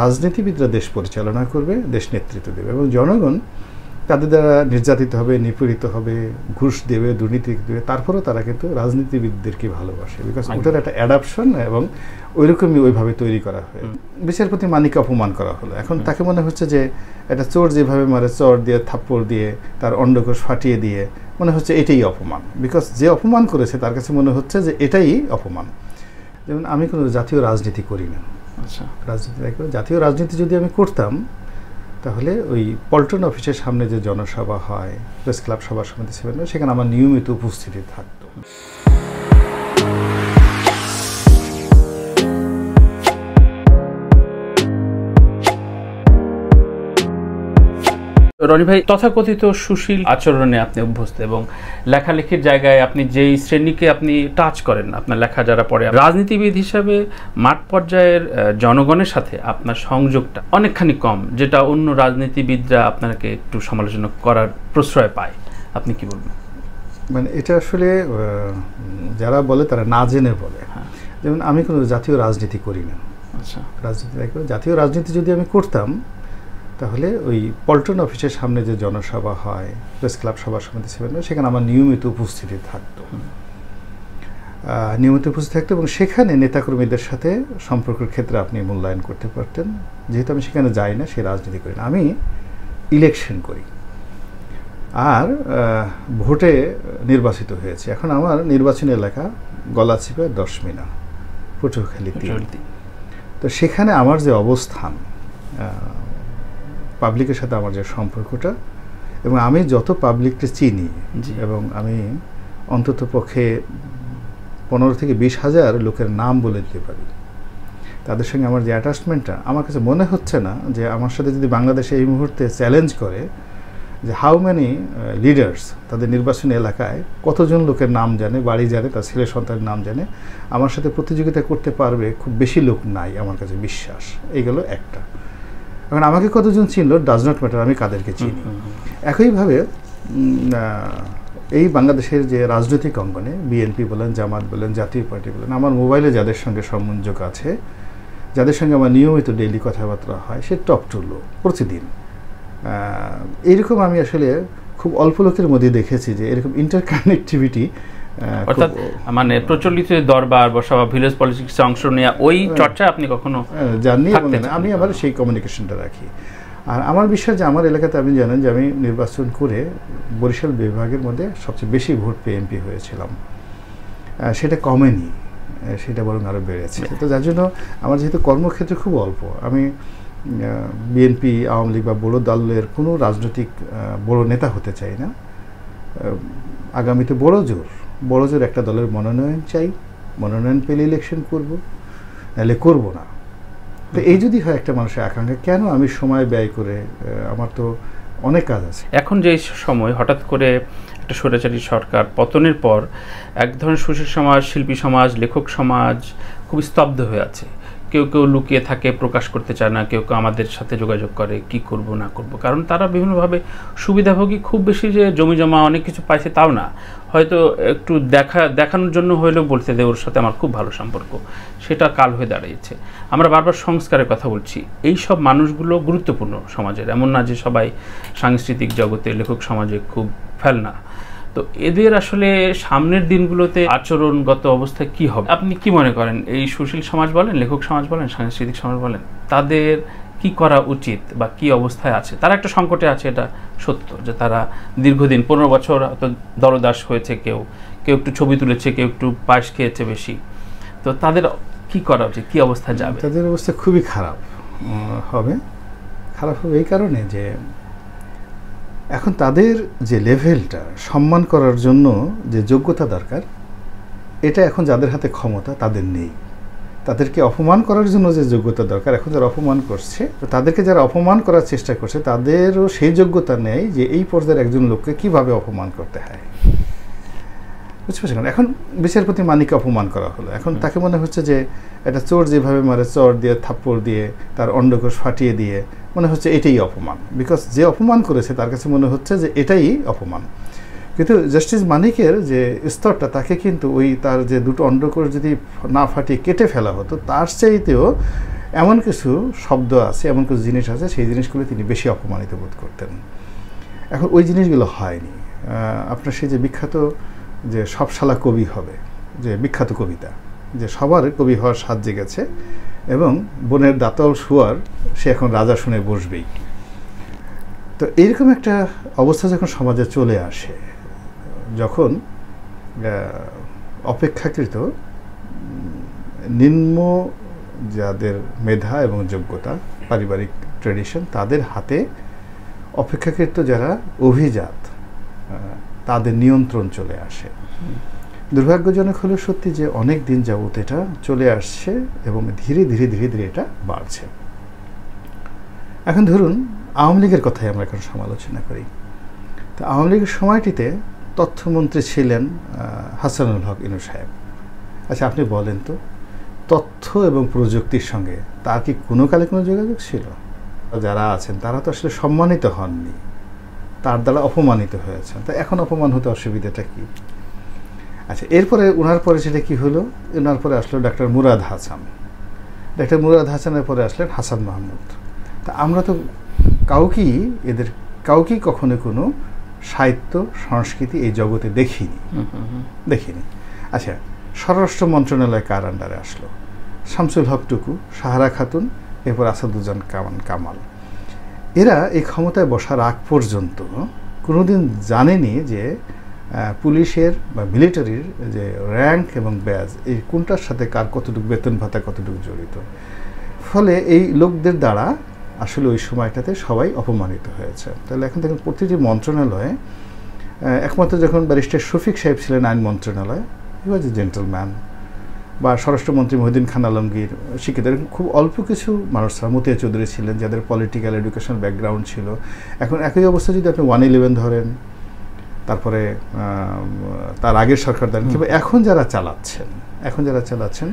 রাজনীতিবিদরা দেশ পরিচালনা করবে দেশ নেতৃত্ব দেবে এবং জনগণ তাদের দ্বারা নির্যাতিত হবে নিপীড়িত হবে ঘুষ দেবে দুর্নীতি দেবে তারপরেও তারা কিন্তু রাজনীতিবিদদেরকে ভালোবাসে বিকজ ওটার একটা অ্যাডাপশন এবং ওইরকমই ওইভাবে তৈরি করা হয় বিচারপতি মানিকে অপমান করা হলো এখন তাকে মনে হচ্ছে যে একটা চোর যেভাবে মারে চর দিয়ে থাপ্পড় দিয়ে তার অন্ডকোষ ফাটিয়ে দিয়ে মনে হচ্ছে এটাই অপমান বিকজ যে অপমান করেছে তার কাছে মনে হচ্ছে যে এটাই অপমান যেমন আমি কোনো জাতীয় রাজনীতি করি না আচ্ছা। রাজনীতি দেখো জাতীয় রাজনীতি যদি আমি করতাম তাহলে ওই পল্টন অফিসের সামনে যে জনসভা হয় প্রেস ক্লাব সভা সমিতি সেখানে আমার নিয়মিত উপস্থিতি থাকতো রনি ভাই তথাকথিত সুশীল আচরণে আপনি অভ্যস্ত এবং লেখালেখির জায়গায় আপনি যেই শ্রেণীকে আপনি টাচ করেন আপনার লেখা যারা পড়ে রাজনীতিবিদ হিসাবে মাঠ পর্যায়ের জনগণের সাথে আপনার সংযোগটা অনেকখানি কম যেটা অন্য রাজনীতিবিদরা আপনাকে একটু সমালোচনা করার প্রশ্রয় পায় আপনি কি বলবেন মানে এটা আসলে যারা বলে তারা না জেনে বলে হ্যাঁ। যেমন আমি কোনো জাতীয় রাজনীতি করি না আচ্ছা রাজনীতি জাতীয় রাজনীতি যদি আমি করতাম তাহলে ওই পল্টন অফিসের সামনে যে জনসভা হয় প্রেস ক্লাব সভা সমিতি সেখানে সেখানে আমার নিয়মিত উপস্থিতি থাকতো নিয়মিত উপস্থিত থাকতো এবং সেখানে নেতাকর্মীদের সাথে সম্পর্কের ক্ষেত্রে আপনি মূল্যায়ন করতে পারতেন যেহেতু আমি সেখানে যাই না সে রাজনীতি করি না আমি ইলেকশন করি আর ভোটে নির্বাচিত হয়েছে এখন আমার নির্বাচনী এলাকা গলা দশ দশমিনা পুটুখালি তো সেখানে আমার যে অবস্থান পাবলিকের সাথে আমার যে সম্পর্কটা এবং আমি যত পাবলিককে চিনি এবং আমি অন্তত পক্ষে পনেরো থেকে বিশ হাজার লোকের নাম বলে দিতে পারি তাদের সঙ্গে আমার যে অ্যাটাচমেন্টটা আমার কাছে মনে হচ্ছে না যে আমার সাথে যদি বাংলাদেশে এই মুহূর্তে চ্যালেঞ্জ করে যে হাউ ম্যানি লিডার্স তাদের নির্বাচনী এলাকায় কতজন লোকের নাম জানে বাড়ি জানে তার ছেলে সন্তানের নাম জানে আমার সাথে প্রতিযোগিতা করতে পারবে খুব বেশি লোক নাই আমার কাছে বিশ্বাস এই গেলো একটা এখন আমাকে কতজন চিনল ডাজ নট ম্যাটার আমি কাদেরকে চিনি একইভাবে এই বাংলাদেশের যে রাজনৈতিক অঙ্গনে বিএনপি বলেন জামাত বলেন জাতীয় পার্টি বলেন আমার মোবাইলে যাদের সঙ্গে সমঞ্জক আছে যাদের সঙ্গে আমার নিয়মিত ডেইলি কথাবার্তা হয় সে টপ টু লো প্রতিদিন এইরকম আমি আসলে খুব অল্প লোকের মধ্যে দেখেছি যে এরকম ইন্টারকানেকটিভিটি অর্থাৎ মানে প্রচলিত দরবার বা সভা ভিলেজ পলিটিক্সে অংশ নেওয়া ওই হ্যাঁ। চর্চা আপনি কখনো হ্যাঁ, জানি আমি আবার সেই কমিউনিকেশনটা রাখি আর আমার বিশ্বাস যে আমার এলাকাতে আপনি জানেন যে আমি নির্বাচন করে বরিশাল বিভাগের মধ্যে সবচেয়ে বেশি ভোট পেয়ে এমপি হয়েছিলাম সেটা কমেনি সেটা বরং আরও বেড়েছে তো যার জন্য আমার যেহেতু কর্মক্ষেত্রে খুব অল্প আমি বিএনপি আওয়ামী লীগ বা বড়ো দলের কোনো রাজনৈতিক বড় নেতা হতে চাই না আগামীতে বড় জোর বড়জোর একটা দলের মনোনয়ন চাই মনোনয়ন পেলে ইলেকশন করব নাহলে করব না তো এই যদি হয় একটা মানুষের আকাঙ্ক্ষা কেন আমি সময় ব্যয় করে আমার তো অনেক কাজ আছে এখন যে সময় হঠাৎ করে একটা স্বৈরাচারী সরকার পতনের পর এক ধরনের সুশীল সমাজ শিল্পী সমাজ লেখক সমাজ খুব স্তব্ধ হয়ে আছে কেউ কেউ লুকিয়ে থাকে প্রকাশ করতে চায় না কেউ কেউ আমাদের সাথে যোগাযোগ করে কি করব না করব কারণ তারা বিভিন্নভাবে সুবিধাভোগী খুব বেশি যে জমি জমা অনেক কিছু পাইছে তাও না হয়তো একটু দেখা দেখানোর জন্য হইলেও বলতে দেয় ওর সাথে আমার খুব ভালো সম্পর্ক সেটা কাল হয়ে দাঁড়িয়েছে আমরা বারবার সংস্কারের কথা বলছি এই সব মানুষগুলো গুরুত্বপূর্ণ সমাজের এমন না যে সবাই সাংস্কৃতিক জগতে লেখক সমাজে খুব ফেলনা তো এদের আসলে সামনের দিনগুলোতে আচরণগত অবস্থা কি হবে আপনি কি মনে করেন এই সুশীল সমাজ বলেন লেখক সমাজ বলেন সাংস্কৃতিক সমাজ বলেন তাদের কি করা উচিত বা কি অবস্থায় আছে তারা একটা সংকটে আছে এটা সত্য যে তারা দীর্ঘদিন পনেরো বছর হয়তো দলদাস হয়েছে কেউ কেউ একটু ছবি তুলেছে কেউ একটু পাশ খেয়েছে বেশি তো তাদের কি করা উচিত কি অবস্থা যাবে তাদের অবস্থা খুবই খারাপ হবে খারাপ হবে এই কারণে যে এখন তাদের যে লেভেলটা সম্মান করার জন্য যে যোগ্যতা দরকার এটা এখন যাদের হাতে ক্ষমতা তাদের নেই তাদেরকে অপমান করার জন্য যে যোগ্যতা দরকার এখন যারা অপমান করছে তাদেরকে যারা অপমান করার চেষ্টা করছে তাদেরও সেই যোগ্যতা নেই যে এই পর্যায়ের একজন লোককে কিভাবে অপমান করতে হয় বুঝতে পারছি এখন বিচারপতি মানিককে অপমান করা হলো এখন তাকে মনে হচ্ছে যে এটা চোর যেভাবে মারে চর দিয়ে থাপ্পড় দিয়ে তার অন্ডকোষ ফাটিয়ে দিয়ে মনে হচ্ছে এটাই অপমান বিকজ যে অপমান করেছে তার কাছে মনে হচ্ছে যে এটাই অপমান কিন্তু জাস্টিস মানিকের যে স্তরটা তাকে কিন্তু ওই তার যে দুটো অন্ডকোষ যদি না ফাটিয়ে কেটে ফেলা হতো তার চাইতেও এমন কিছু শব্দ আছে এমন কিছু জিনিস আছে সেই জিনিসগুলো তিনি বেশি অপমানিত বোধ করতেন এখন ওই জিনিসগুলো হয়নি আপনার সেই যে বিখ্যাত যে সবশালা কবি হবে যে বিখ্যাত কবিতা যে সবার কবি হওয়ার সাজ জেগেছে এবং বনের দাঁতল শুয়ার সে এখন রাজা শুনে বসবেই তো এইরকম একটা অবস্থা যখন সমাজে চলে আসে যখন অপেক্ষাকৃত নিম্ন যাদের মেধা এবং যোগ্যতা পারিবারিক ট্রেডিশন তাদের হাতে অপেক্ষাকৃত যারা অভিজাত তাদের নিয়ন্ত্রণ চলে আসে দুর্ভাগ্যজনক হলো সত্যি যে অনেক দিন যাবত এটা চলে আসছে এবং ধীরে ধীরে ধীরে ধীরে এটা বাড়ছে এখন ধরুন আওয়ামী লীগের কথাই আমরা এখন সমালোচনা করি তো আওয়ামী লীগের সময়টিতে তথ্যমন্ত্রী ছিলেন হাসানুল হক ইনু সাহেব আচ্ছা আপনি বলেন তো তথ্য এবং প্রযুক্তির সঙ্গে তার কি কোনো কালে কোনো যোগাযোগ ছিল যারা আছেন তারা তো আসলে সম্মানিত হননি তার দ্বারা অপমানিত হয়েছেন তা এখন অপমান হতে অসুবিধাটা কী আচ্ছা এরপরে ওনার পরে সেটা কী হলো ওনার পরে আসলো ডাক্তার মুরাদ হাসান ডাক্তার মুরাদ হাসানের পরে আসলেন হাসান মাহমুদ তা আমরা তো কাউকেই এদের কাউকেই কখনো কোনো সাহিত্য সংস্কৃতি এই জগতে দেখিনি দেখিনি আচ্ছা স্বরাষ্ট্র মন্ত্রণালয় কার আন্ডারে আসলো শামসুল হক টুকু সাহারা খাতুন এরপর আসাদুজান কামান কামাল এরা এই ক্ষমতায় বসার আগ পর্যন্ত কোনোদিন জানেনি যে পুলিশের বা মিলিটারির যে র্যাঙ্ক এবং ব্যাজ এই কোনটার সাথে কার কতটুকু বেতন ভাতা কতটুকু জড়িত ফলে এই লোকদের দ্বারা আসলে ওই সময়টাতে সবাই অপমানিত হয়েছে তাহলে এখন দেখুন প্রতিটি মন্ত্রণালয়ে একমাত্র যখন ব্যারিস্টার শফিক সাহেব ছিলেন আইন মন্ত্রণালয় ইউ ওয়াজ এ জেন্টলম্যান বা স্বরাষ্ট্রমন্ত্রী মহিদিন খান আলমগীর শিক্ষিত এরকম খুব অল্প কিছু মানুষ মতিয়া চৌধুরী ছিলেন যাদের পলিটিক্যাল এডুকেশন ব্যাকগ্রাউন্ড ছিল এখন একই অবস্থা যদি আপনি ওয়ান ইলেভেন ধরেন তারপরে তার আগের সরকার দেন কিংবা এখন যারা চালাচ্ছেন এখন যারা চালাচ্ছেন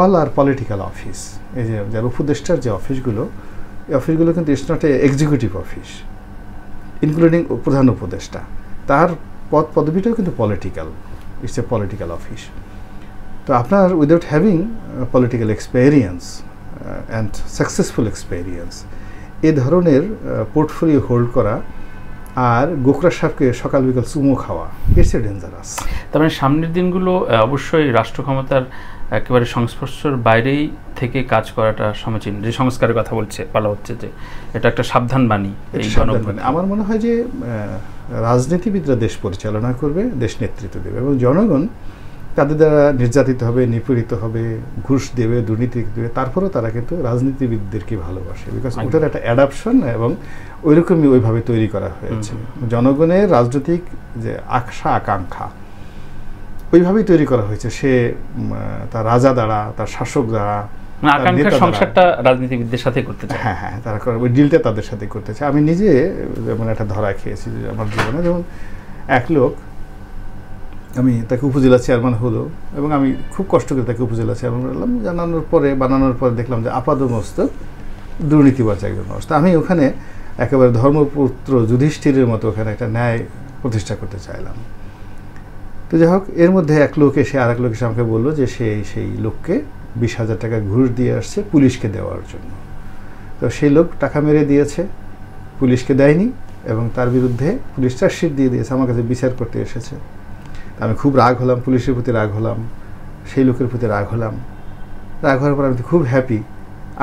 অল আর পলিটিক্যাল অফিস এই যে যার উপদেষ্টার যে অফিসগুলো এই অফিসগুলো কিন্তু it's not a executive office including প্রধান উপদেষ্টা তার পদ পদবিটাও কিন্তু political it's a political office তো আপনার without having political experience and successful experience এ ধরনের পোর্টফোলিও uh, হোল্ড করা আর গোকরা সাপকে সকাল বিকাল চুমো খাওয়া এসে এ ডেঞ্জারাস তার মানে সামনের দিনগুলো uh, অবশ্যই রাষ্ট্র ক্ষমতার একেবারে সংস্পর্শের বাইরেই থেকে কাজ করাটা সমীচীন যে সংস্কারের কথা বলছে বলা হচ্ছে যে এটা একটা সাবধান বাণী আমার মনে হয় যে uh, রাজনীতিবিদরা দেশ পরিচালনা করবে দেশ নেতৃত্ব দেবে এবং জনগণ তাদের দ্বারা নির্যাতিত হবে নিপীড়িত হবে ঘুষ দেবে দুর্নীতি দেবে তারপরেও তারা কিন্তু রাজনীতিবিদদেরকে ভালোবাসে বিকজ ওটার একটা অ্যাডাপশন এবং ওই রকমই ওইভাবে তৈরি করা হয়েছে জনগণের রাজনৈতিক যে আশা আকাঙ্ক্ষা ওইভাবেই তৈরি করা হয়েছে সে তার রাজা দ্বারা তার শাসক দ্বারা আমি নিজে যেমন একটা ধরা খেয়েছি আমার জীবনে যেমন এক লোক আমি তাকে উপজেলা চেয়ারম্যান হলো এবং আমি খুব কষ্ট করে তাকে উপজেলা চেয়ারম্যান করলাম জানানোর পরে বানানোর পরে দেখলাম যে আপাদমস্তক দুর্নীতিবাজ একজন মানুষ আমি ওখানে একেবারে ধর্মপুত্র যুধিষ্ঠিরের মতো ওখানে একটা ন্যায় প্রতিষ্ঠা করতে চাইলাম তো যাই হোক এর মধ্যে এক লোক এসে আর এক লোক এসে আমাকে বললো যে সে সেই লোককে বিশ হাজার টাকা ঘুষ দিয়ে আসছে পুলিশকে দেওয়ার জন্য তো সেই লোক টাকা মেরে দিয়েছে পুলিশকে দেয়নি এবং তার বিরুদ্ধে পুলিশ চার্জশিট দিয়ে দিয়েছে আমার কাছে বিচার করতে এসেছে আমি খুব রাগ হলাম পুলিশের প্রতি রাগ হলাম সেই লোকের প্রতি রাগ হলাম রাগ হওয়ার পর আমি খুব হ্যাপি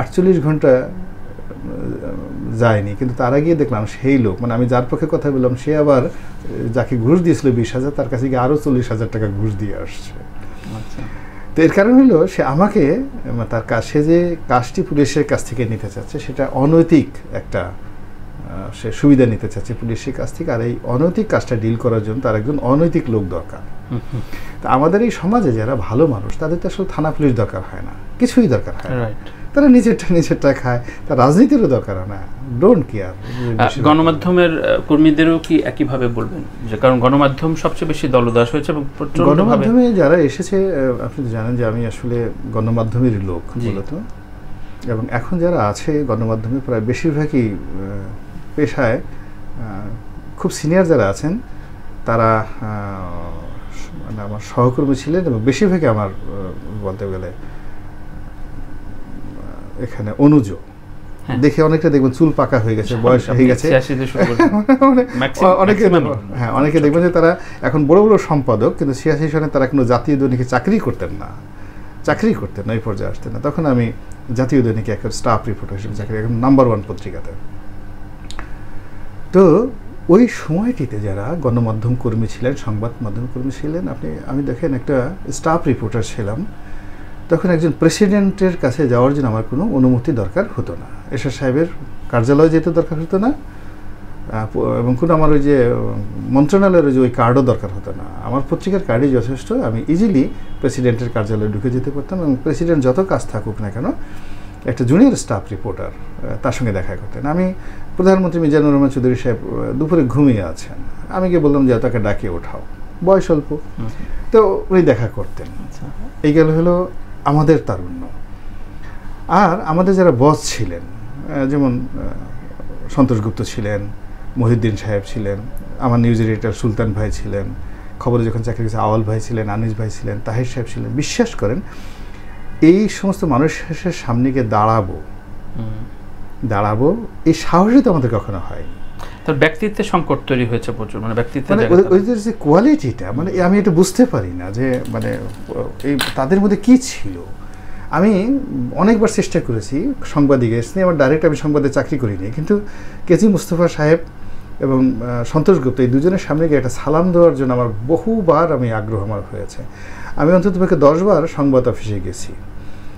আটচল্লিশ ঘন্টা যায়নি কিন্তু তারা গিয়ে দেখলাম সেই লোক মানে আমি যার পক্ষে কথা বললাম সে আবার যাকে ঘুষ দিয়েছিল বিশ হাজার তার কাছে গিয়ে আরও চল্লিশ হাজার টাকা ঘুষ দিয়ে আসছে আচ্ছা। তো এর কারণ হলো সে আমাকে তার কাছে যে কাজটি পুলিশের কাছ থেকে নিতে চাচ্ছে সেটা অনৈতিক একটা সে সুবিধা নিতে চাচ্ছে পুলিশের কাছ থেকে আর এই অনৈতিক কাজটা ডিল করার জন্য তার একজন অনৈতিক লোক দরকার তা আমাদের এই সমাজে যারা ভালো মানুষ তাদের তো আসলে থানা পুলিশ দরকার হয় না কিছুই দরকার হয় তারা নিজেরটা নিজেরটা খায় তার রাজনীতিরও দরকার না ডোন্ট কেয়ার গণমাধ্যমের কর্মীদেরও কি একইভাবে বলবেন যে কারণ গণমাধ্যম সবচেয়ে বেশি দলদাস হয়েছে এবং গণমাধ্যমে যারা এসেছে আপনি জানেন যে আমি আসলে গণমাধ্যমেরই লোক বলতো এবং এখন যারা আছে গণমাধ্যমে প্রায় বেশিরভাগই পেশায় খুব সিনিয়র যারা আছেন তারা মানে আমার সহকর্মী ছিলেন এবং বেশিরভাগই আমার বলতে গেলে এখানে অনুজ হ্যাঁ। দেখে অনেকটা দেখবেন চুল পাকা হয়ে গেছে বয়স হয়ে গেছে মানে অনেকে হ্যাঁ অনেকে দেখবেন যে তারা এখন বড় বড় সম্পাদক কিন্তু ছিয়াশি সনে তারা কোনো জাতীয় দৈনিকে চাকরি করতেন না চাকরি করতেন না এই পর্যায়ে আসতেন না তখন আমি জাতীয় দৈনিকে একটা স্টাফ রিপোর্টার হিসেবে চাকরি এখন নাম্বার ওয়ান পত্রিকাতে তো ওই সময়টিতে যারা গণমাধ্যম কর্মী ছিলেন সংবাদ মাধ্যম কর্মী ছিলেন আপনি আমি দেখেন একটা স্টাফ রিপোর্টার ছিলাম তখন একজন প্রেসিডেন্টের কাছে যাওয়ার জন্য আমার কোনো অনুমতি দরকার হতো না এরশাদ সাহেবের কার্যালয়ে যেতে দরকার হতো না এবং কোনো আমার ওই যে মন্ত্রণালয়ের যে ওই কার্ডও দরকার হতো না আমার পত্রিকার কার্ডই যথেষ্ট আমি ইজিলি প্রেসিডেন্টের কার্যালয়ে ঢুকে যেতে পারতাম এবং প্রেসিডেন্ট যত কাজ থাকুক না কেন একটা জুনিয়র স্টাফ রিপোর্টার তার সঙ্গে দেখা করতেন আমি প্রধানমন্ত্রী মিজানুর রহমান চৌধুরী সাহেব দুপুরে ঘুমিয়ে আছেন আমি গিয়ে বললাম যে তাকে ডাকিয়ে ওঠাও বয়স অল্প তো উনি দেখা করতেন এই গেল হলো আমাদের তারুণ্য আর আমাদের যারা বস ছিলেন যেমন সন্তোষ গুপ্ত ছিলেন মহিউদ্দিন সাহেব ছিলেন আমার নিউজ এডিটর সুলতান ভাই ছিলেন খবরে যখন চাকরি গেছে আওয়াল ভাই ছিলেন আনিস ভাই ছিলেন তাহির সাহেব ছিলেন বিশ্বাস করেন এই সমস্ত মানুষের সামনে গিয়ে দাঁড়াবো দাঁড়াবো এই সাহসই তো আমাদের কখনো হয়নি তার ব্যক্তিত্বের সংকট তৈরি হয়েছে প্রচুর মানে ব্যক্তিত্ব মানে ওদের যে কোয়ালিটিটা মানে আমি এটা বুঝতে পারি না যে মানে এই তাদের মধ্যে কি ছিল আমি অনেকবার চেষ্টা করেছি সাংবাদিক এসে আমার ডাইরেক্ট আমি সংবাদে চাকরি করিনি কিন্তু কেজি মুস্তফা সাহেব এবং সন্তোষ গুপ্ত এই দুজনের সামনে গিয়ে একটা সালাম দেওয়ার জন্য আমার বহুবার আমি আগ্রহ আমার হয়েছে আমি পক্ষে দশবার সংবাদ অফিসে গেছি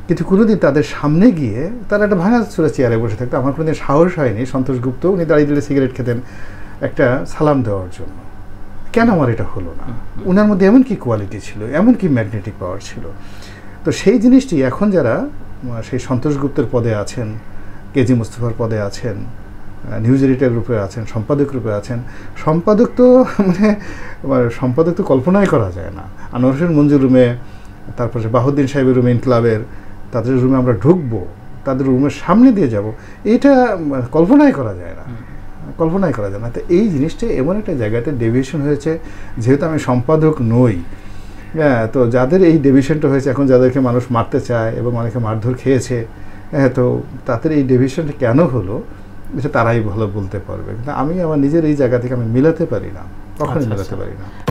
কিন্তু কোনোদিন তাদের সামনে গিয়ে তারা একটা ভাঙা চুরা চেয়ারে বসে থাকতো আমার কোনোদিন সাহস হয়নি সন্তোষ গুপ্ত উনি দাঁড়িয়ে দিলে সিগারেট খেতেন একটা সালাম দেওয়ার জন্য কেন আমার এটা হলো না ওনার মধ্যে এমন কি কোয়ালিটি ছিল এমন কি ম্যাগনেটিক পাওয়ার ছিল তো সেই জিনিসটি এখন যারা সেই সন্তোষ গুপ্তের পদে আছেন কেজি মুস্তফার পদে আছেন নিউজ এডিটার রূপে আছেন সম্পাদক রূপে আছেন সম্পাদক তো মানে সম্পাদক তো কল্পনাই করা যায় না আনোয়ার হোসেন মঞ্জুর রুমে তারপরে বাহুদ্দিন সাহেবের রুমে ইনক্লাবের তাদের রুমে আমরা ঢুকবো তাদের রুমের সামনে দিয়ে যাব এটা মানে, কল্পনাই করা যায় না কল্পনাই করা যায় না তো এই জিনিসটা এমন একটা জায়গাতে ডেভিয়েশন হয়েছে যেহেতু আমি সম্পাদক নই হ্যাঁ তো যাদের এই ডেভিশনটা হয়েছে এখন যাদেরকে মানুষ মারতে চায় এবং অনেকে মারধর খেয়েছে হ্যাঁ তো তাদের এই ডেভিশনটা কেন হলো এটা তারাই ভালো বলতে পারবে কিন্তু আমি আমার নিজের এই জায়গা থেকে আমি মেলাতে পারি না কখনই আচ্ছা, মেলাতে আচ্ছা। পারি না